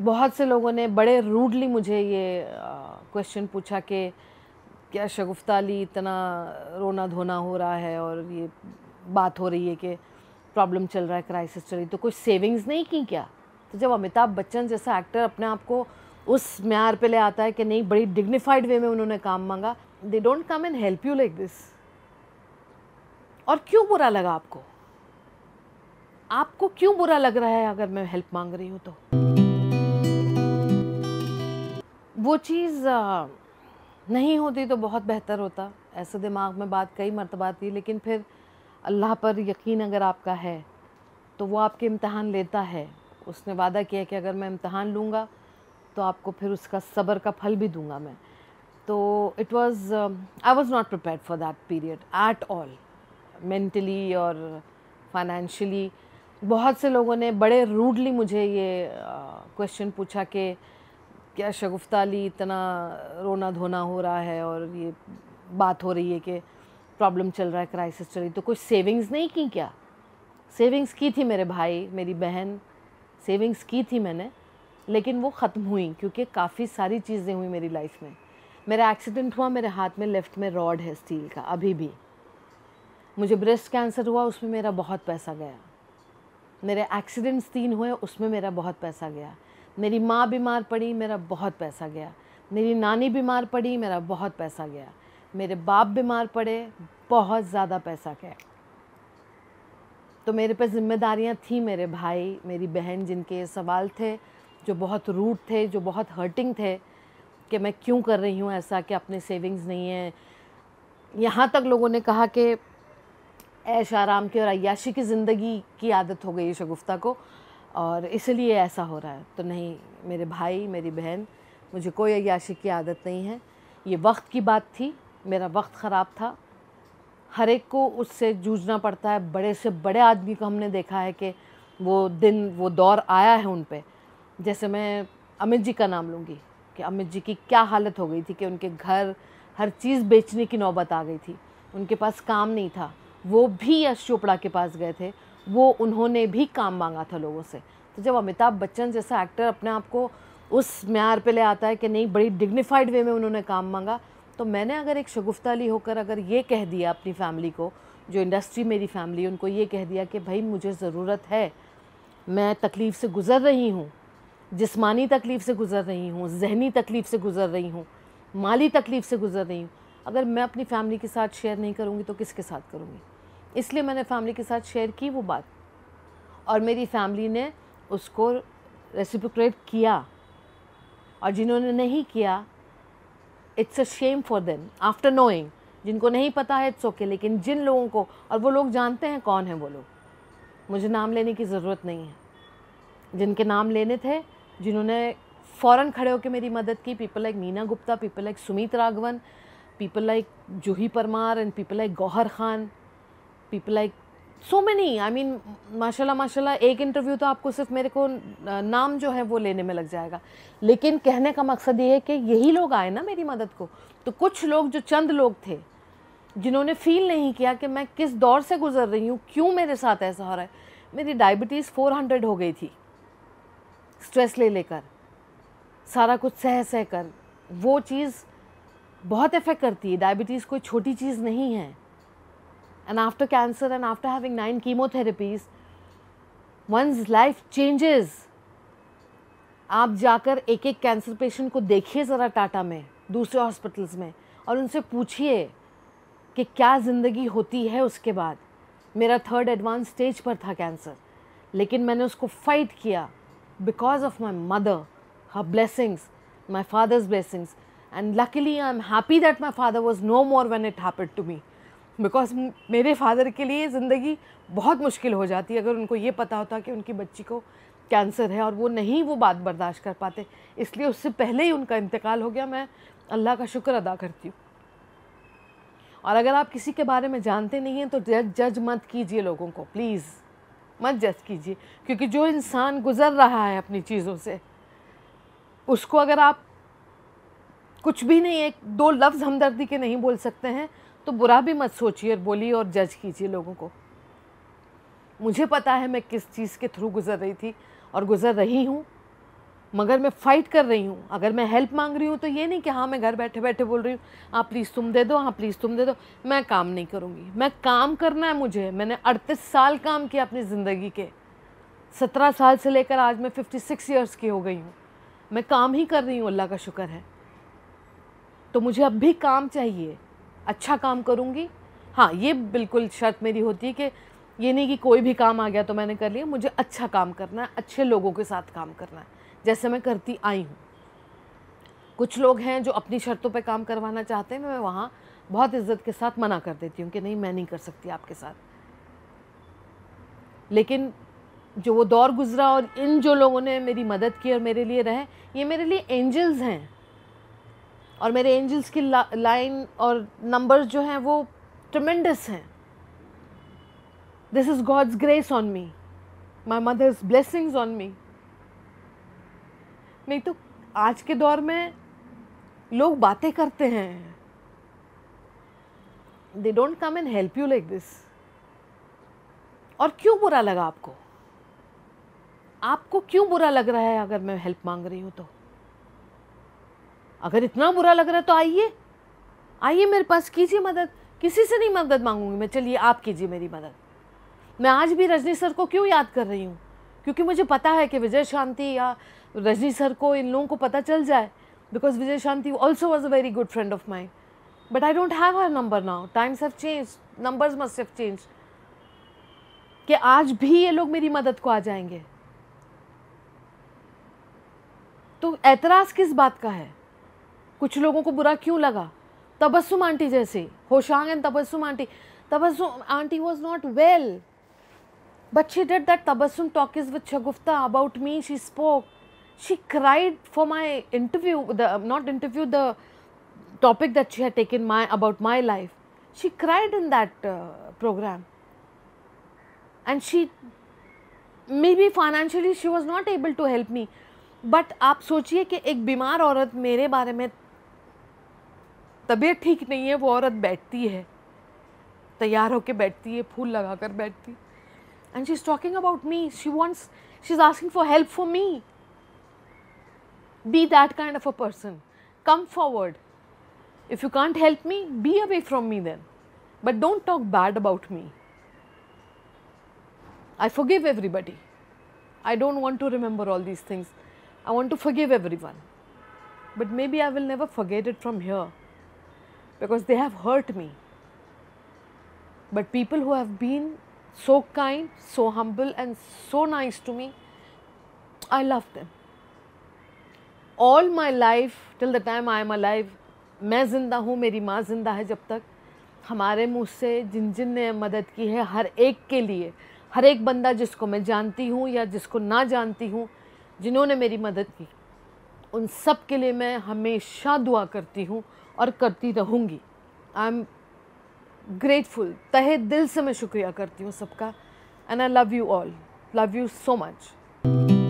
बहुत से लोगों ने बड़े रूडली मुझे ये क्वेश्चन पूछा कि क्या शगुफ्ता अली इतना रोना धोना हो रहा है और ये बात हो रही है कि प्रॉब्लम चल रहा है क्राइसिस चल रही तो कुछ सेविंग्स नहीं की क्या तो जब अमिताभ बच्चन जैसा एक्टर अपने आप को उस म्यार पे ले आता है कि नहीं बड़ी डिग्निफाइड वे में उन्होंने काम मांगा they don't come and help you like this और क्यों बुरा लगा आपको आपको क्यों बुरा लग रहा है अगर मैं हेल्प मांग रही हूँ तो वो चीज़ नहीं होती तो बहुत बेहतर होता ऐसे दिमाग में बात कई मरतबा आती लेकिन फिर अल्लाह पर यकीन अगर आपका है तो वो आपके इम्तहान लेता है उसने वादा किया कि अगर मैं इम्तहान लूँगा तो आपको फिर उसका सब्र का फल भी दूँगा मैं तो it was I was not prepare for that period at all mentally और फाइनेंशली बहुत से लोगों ने बड़े रूडली मुझे ये क्वेश्चन uh, पूछा कि क्या शगुफ्ता इतना रोना धोना हो रहा है और ये बात हो रही है कि प्रॉब्लम चल रहा है क्राइसिस चल रही तो कुछ सेविंग्स नहीं की क्या सेविंग्स की थी मेरे भाई मेरी बहन सेविंग्स की थी मैंने लेकिन वो ख़त्म हुई क्योंकि काफ़ी सारी चीज़ें हुई मेरी लाइफ में मेरा एक्सीडेंट हुआ मेरे हाथ में लेफ़्ट में रॉड है स्टील का अभी भी मुझे ब्रेस्ट कैंसर हुआ उसमें मेरा बहुत पैसा गया मेरे एक्सीडेंट्स तीन हुए उसमें मेरा बहुत पैसा गया मेरी माँ बीमार पड़ी मेरा बहुत पैसा गया मेरी नानी बीमार पड़ी मेरा बहुत पैसा गया मेरे बाप बीमार पड़े बहुत ज़्यादा पैसा गया तो मेरे पे जिम्मेदारियाँ थी मेरे भाई मेरी बहन जिनके सवाल थे जो बहुत रूट थे जो बहुत हर्टिंग थे कि मैं क्यों कर रही हूँ ऐसा कि अपने सेविंग्स नहीं है यहाँ तक लोगों ने कहा कि ऐश आराम की और अयाशी की ज़िंदगी की आदत हो गई शगुफ्ता को और इसलिए ऐसा हो रहा है तो नहीं मेरे भाई मेरी बहन मुझे कोई अयाशी की आदत नहीं है ये वक्त की बात थी मेरा वक्त ख़राब था हर एक को उससे जूझना पड़ता है बड़े से बड़े आदमी को हमने देखा है कि वो दिन वो दौर आया है उन पर जैसे मैं अमित जी का नाम लूँगी कि अमित जी की क्या हालत हो गई थी कि उनके घर हर चीज़ बेचने की नौबत आ गई थी उनके पास काम नहीं था वो भी यश चोपड़ा के पास गए थे वो उन्होंने भी काम मांगा था लोगों से तो जब अमिताभ बच्चन जैसा एक्टर अपने आप को उस म्यार पे ले आता है कि नहीं बड़ी डिग्निफाइड वे में उन्होंने काम मांगा तो मैंने अगर एक शगुफ्ता अली होकर अगर ये कह दिया अपनी फैमिली को जो इंडस्ट्री मेरी फैमिली उनको ये कह दिया कि भाई मुझे ज़रूरत है मैं तकलीफ़ से गुज़र रही हूँ जिस्मानी तकलीफ़ से गुज़र रही हूँ जहनी तकलीफ़ से गुज़र रही हूँ माली तकलीफ़ से गुज़र रही हूँ अगर मैं अपनी फ़ैमिली के साथ शेयर नहीं करूँगी तो किसके साथ करूँगी इसलिए मैंने फैमिली के साथ शेयर की वो बात और मेरी फैमिली ने उसको रेसिप्रोक्रेट किया और जिन्होंने नहीं किया it's a shame for them after knowing जिनको नहीं पता है इट्स ओके okay, लेकिन जिन लोगों को और वो लोग जानते हैं कौन हैं वो लोग मुझे नाम लेने की ज़रूरत नहीं है जिनके नाम लेने थे जिन्होंने फ़ौर खड़े होकर मेरी मदद की people like Meena Gupta people like Sumit Raghavan people like Juhi Parmar and people like Gauhar Khan people like so many I mean माशाल्लाह माशाल्लाह एक इंटरव्यू तो आपको सिर्फ मेरे को नाम जो है वो लेने में लग जाएगा लेकिन कहने का मकसद ये है कि यही लोग आए ना मेरी मदद को तो कुछ लोग जो चंद लोग थे जिन्होंने फील नहीं किया कि मैं किस दौर से गुजर रही हूँ क्यों मेरे साथ ऐसा हो रहा है मेरी डायबिटीज़ फोर हंड्रेड हो गई थी स्ट्रेस ले लेकर सारा कुछ सह सह कर वो चीज़ बहुत इफ़ेक्ट करती है डायबिटीज़ कोई छोटी चीज़ नहीं है And after cancer and after having nine chemotherapies, one's life changes. आप जाकर एक एक कैंसर पेशेंट को देखिए ज़रा टाटा में दूसरे हॉस्पिटल्स में और उनसे पूछिए कि क्या ज़िंदगी होती है उसके बाद मेरा थर्ड एडवांस स्टेज पर था कैंसर लेकिन मैंने उसको फाइट किया because of my mother her blessings my father's blessings and luckily I am happy that my father was no more when it happen to me because मेरे father के लिए ज़िंदगी बहुत मुश्किल हो जाती है अगर उनको ये पता होता कि उनकी बच्ची को कैंसर है और वो नहीं वो बात बर्दाश्त कर पाते इसलिए उससे पहले ही उनका इंतकाल हो गया मैं अल्लाह का शुक्र अदा करती हूँ और अगर आप किसी के बारे में जानते नहीं हैं तो जज जज मत कीजिए लोगों को प्लीज़ मत जज कीजिए क्योंकि जो इंसान गुज़र रहा है अपनी चीज़ों से उसको अगर आप कुछ भी नहीं एक दो लफ्ज़ हमदर्दी के नहीं बोल सकते हैं तो बुरा भी मत सोचिए और बोलिए और जज कीजिए लोगों को मुझे पता है मैं किस चीज़ के थ्रू गुज़र रही थी और गुज़र रही हूँ मगर मैं फ़ाइट कर रही हूँ अगर मैं हेल्प मांग रही हूँ तो ये नहीं कि हाँ मैं घर बैठे बैठे बोल रही हूँ हाँ प्लीज़ तुम दे दो हाँ प्लीज़ तुम दे दो मैं काम नहीं करूँगी मैं काम करना है मुझे मैंने अड़तीस साल काम किया अपनी ज़िंदगी के सत्रह साल से लेकर आज मैं फिफ्टी सिक्स ईयर्स की हो गई हूँ मैं काम ही कर रही हूँ अल्लाह का शुक्र है तो मुझे अब भी काम चाहिए अच्छा काम करूँगी हाँ ये बिल्कुल शर्त मेरी होती है कि ये नहीं कि कोई भी काम आ गया तो मैंने कर लिया मुझे अच्छा काम करना है अच्छे लोगों के साथ काम करना है जैसे मैं करती आई हूँ कुछ लोग हैं जो अपनी शर्तों पे काम करवाना चाहते हैं मैं वहाँ बहुत इज्जत के साथ मना कर देती हूँ कि नहीं मैं नहीं कर सकती आपके साथ लेकिन जो वो दौर गुजरा और इन जो लोगों ने मेरी मदद की और मेरे लिए रहे ये मेरे लिए एंजल्स हैं और मेरे एंजल्स की लाइन और नंबर्स जो हैं वो ट्रमेंडस हैं this is God's grace on me my mother's blessings on me नहीं तो आज के दौर में लोग बातें करते हैं they don't come and help you like this और क्यों बुरा लगा आपको आपको क्यों बुरा लग रहा है अगर मैं हेल्प मांग रही हूँ तो अगर इतना बुरा लग रहा है तो आइए आइए मेरे पास कीजिए मदद किसी से नहीं मदद मांगूंगी मैं चलिए आप कीजिए मेरी मदद मैं आज भी रजनी सर को क्यों याद कर रही हूँ क्योंकि मुझे पता है कि विजय शांति या रजनी सर को इन लोगों को पता चल जाए because Vijay Shanti also was a very good friend of my but I don't have her number now times have change numbers must have change कि आज भी ये लोग मेरी मदद को आ जाएंगे तो ऐतराज़ किस बात का है कुछ लोगों को बुरा क्यों लगा तबस्सुम आंटी जैसे Hoshang and Tabassum aunty Tabassum aunty was not well but she did that Tabassum talk is with Shagufta about me she spoke she cried for my interview the not interview the topic that she had taken my about my life she cried in that programme and she may be financially she was not able to help me but आप सोचिए कि एक बीमार औरत मेरे बारे में तबीयत ठीक नहीं है वो औरत बैठती है तैयार होकर बैठती है फूल लगा कर बैठती and she is talking about me she wants she is asking for help for me be that kind of a person come forward if you can't help me be away from me then but don't talk bad about me I everybody I don't want to remember all these things I want to want everyone but may be I will never forget it from here. because they have hurt me. But people who have been so kind, so humble, and so nice to me, I love them. All my life, till the time I am alive, मैं ज़िंदा हूँ मेरी माँ ज़िंदा है जब तक हमारे मुँह से जिन जिन ने मदद की है हर एक के लिए हर एक बंदा जिसको मैं जानती हूँ या जिसको ना जानती हूँ जिन्होंने मेरी मदद की उन सब के लिए मैं हमेशा दुआ करती हूँ और करती रहूँगी आई एम ग्रेटफुल तहे दिल से मैं शुक्रिया करती हूँ सबका and I love you all love you so much